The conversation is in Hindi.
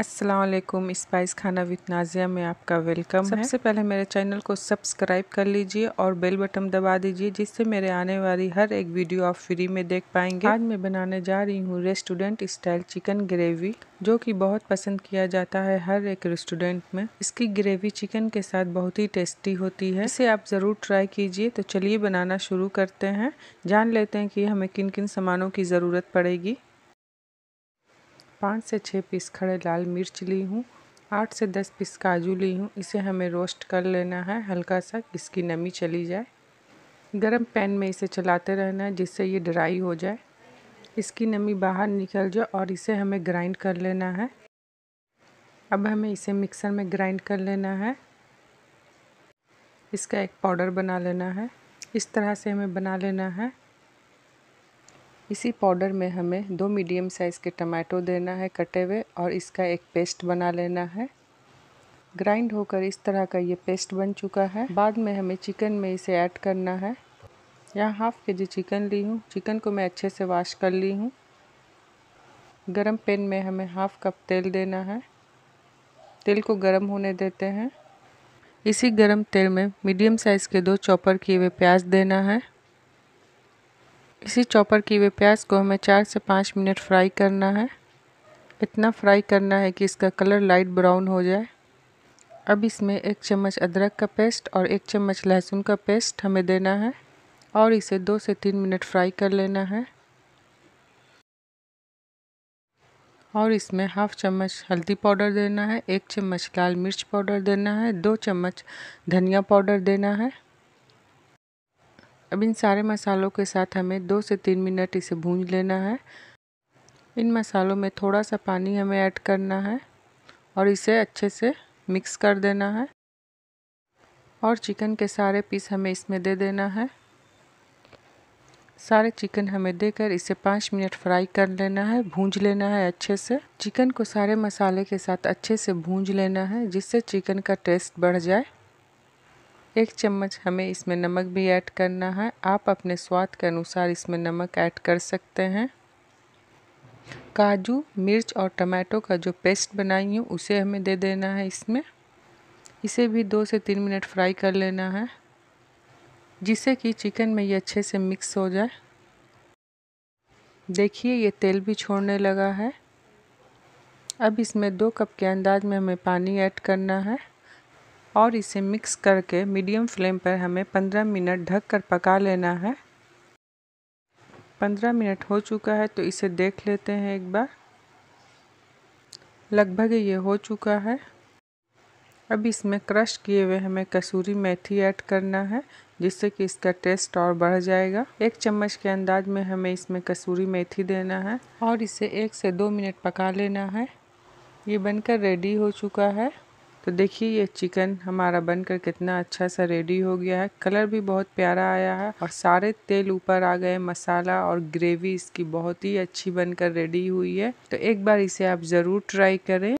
असलम स्पाइस खाना विथ नाजिया में आपका वेलकम सबसे है सबसे पहले मेरे चैनल को सब्सक्राइब कर लीजिए और बेल बटन दबा दीजिए जिससे मेरे आने वाली हर एक वीडियो आप फ्री में देख पाएंगे आज मैं बनाने जा रही हूँ रेस्टोरेंट स्टाइल चिकन ग्रेवी जो कि बहुत पसंद किया जाता है हर एक रेस्टोरेंट में इसकी ग्रेवी चिकन के साथ बहुत ही टेस्टी होती है इसे आप ज़रूर ट्राई कीजिए तो चलिए बनाना शुरू करते हैं जान लेते हैं कि हमें किन किन सामानों की ज़रूरत पड़ेगी पाँच से छः पीस खड़े लाल मिर्च ली हूँ आठ से दस पीस काजू ली हूँ इसे हमें रोस्ट कर लेना है हल्का सा इसकी नमी चली जाए गरम पैन में इसे चलाते रहना है जिससे ये ड्राई हो जाए इसकी नमी बाहर निकल जाए और इसे हमें ग्राइंड कर लेना है अब हमें इसे मिक्सर में ग्राइंड कर लेना है इसका एक पाउडर बना लेना है इस तरह से हमें बना लेना है इसी पाउडर में हमें दो मीडियम साइज़ के टमाटो देना है कटे हुए और इसका एक पेस्ट बना लेना है ग्राइंड होकर इस तरह का ये पेस्ट बन चुका है बाद में हमें चिकन में इसे ऐड करना है यहाँ हाफ के जी चिकन ली हूँ चिकन को मैं अच्छे से वॉश कर ली हूँ गरम पेन में हमें हाफ कप तेल देना है तेल को गरम होने देते हैं इसी गरम तेल में मीडियम साइज़ के दो चॉपर किए हुए प्याज देना है इसी चॉपर की हुए प्याज को हमें चार से पाँच मिनट फ्राई करना है इतना फ्राई करना है कि इसका कलर लाइट ब्राउन हो जाए अब इसमें एक चम्मच अदरक का पेस्ट और एक चम्मच लहसुन का पेस्ट हमें देना है और इसे दो से तीन मिनट फ्राई कर लेना है और इसमें हाफ चम्मच हल्दी पाउडर देना है एक चम्मच लाल मिर्च पाउडर देना है दो चम्मच धनिया पाउडर देना है अब इन सारे मसालों के साथ हमें दो से तीन मिनट इसे भूंज लेना है इन मसालों में थोड़ा सा पानी हमें ऐड करना है और इसे अच्छे से मिक्स कर देना है और चिकन के सारे पीस हमें इसमें दे देना है सारे चिकन हमें देकर इसे पाँच मिनट फ्राई कर लेना है भूंज लेना है अच्छे से चिकन को सारे मसाले के साथ अच्छे से भूंज लेना है जिससे चिकन का टेस्ट बढ़ जाए एक चम्मच हमें इसमें नमक भी ऐड करना है आप अपने स्वाद के अनुसार इसमें नमक ऐड कर सकते हैं काजू मिर्च और टमाटो का जो पेस्ट बनाई हूँ उसे हमें दे देना है इसमें इसे भी दो से तीन मिनट फ्राई कर लेना है जिससे कि चिकन में ये अच्छे से मिक्स हो जाए देखिए ये तेल भी छोड़ने लगा है अब इसमें दो कप के अंदाज में हमें पानी ऐड करना है और इसे मिक्स करके मीडियम फ्लेम पर हमें 15 मिनट ढक कर पका लेना है 15 मिनट हो चुका है तो इसे देख लेते हैं एक बार लगभग ये हो चुका है अब इसमें क्रश किए हुए हमें कसूरी मेथी ऐड करना है जिससे कि इसका टेस्ट और बढ़ जाएगा एक चम्मच के अंदाज में हमें इसमें कसूरी मेथी देना है और इसे एक से दो मिनट पका लेना है ये बनकर रेडी हो चुका है तो देखिए ये चिकन हमारा बनकर कितना अच्छा सा रेडी हो गया है कलर भी बहुत प्यारा आया है और सारे तेल ऊपर आ गए मसाला और ग्रेवी इसकी बहुत ही अच्छी बनकर रेडी हुई है तो एक बार इसे आप ज़रूर ट्राई करें